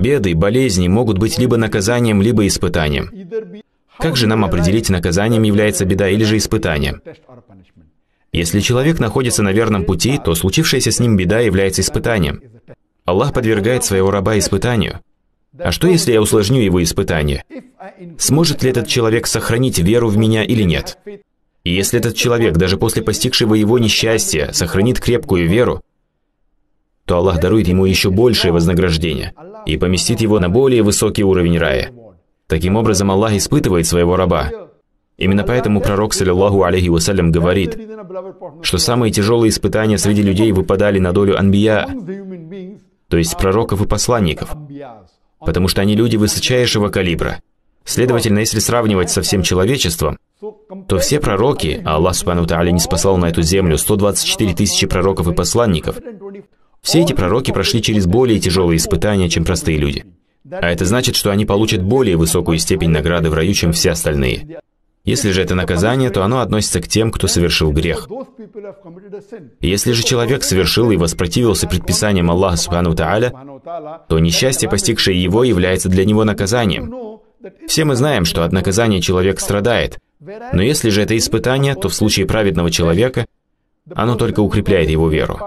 Беды, болезни могут быть либо наказанием, либо испытанием. Как же нам определить, наказанием является беда или же испытание? Если человек находится на верном пути, то случившаяся с ним беда является испытанием. Аллах подвергает своего раба испытанию. А что, если я усложню его испытание? Сможет ли этот человек сохранить веру в меня или нет? И если этот человек, даже после постигшего его несчастья, сохранит крепкую веру, то Аллах дарует ему еще большее вознаграждение и поместит его на более высокий уровень рая. Таким образом, Аллах испытывает своего раба. Именно поэтому пророк, саллиллаху алейхи вассалям, говорит, что самые тяжелые испытания среди людей выпадали на долю анбия, то есть пророков и посланников, потому что они люди высочайшего калибра. Следовательно, если сравнивать со всем человечеством, то все пророки, а Аллах Субхану Тааля не спасал на эту землю 124 тысячи пророков и посланников, все эти пророки прошли через более тяжелые испытания, чем простые люди. А это значит, что они получат более высокую степень награды в раю, чем все остальные. Если же это наказание, то оно относится к тем, кто совершил грех. Если же человек совершил и воспротивился предписаниям Аллаха Субхану Тааля, то несчастье, постигшее его, является для него наказанием. Все мы знаем, что от наказания человек страдает, но если же это испытание, то в случае праведного человека оно только укрепляет его веру.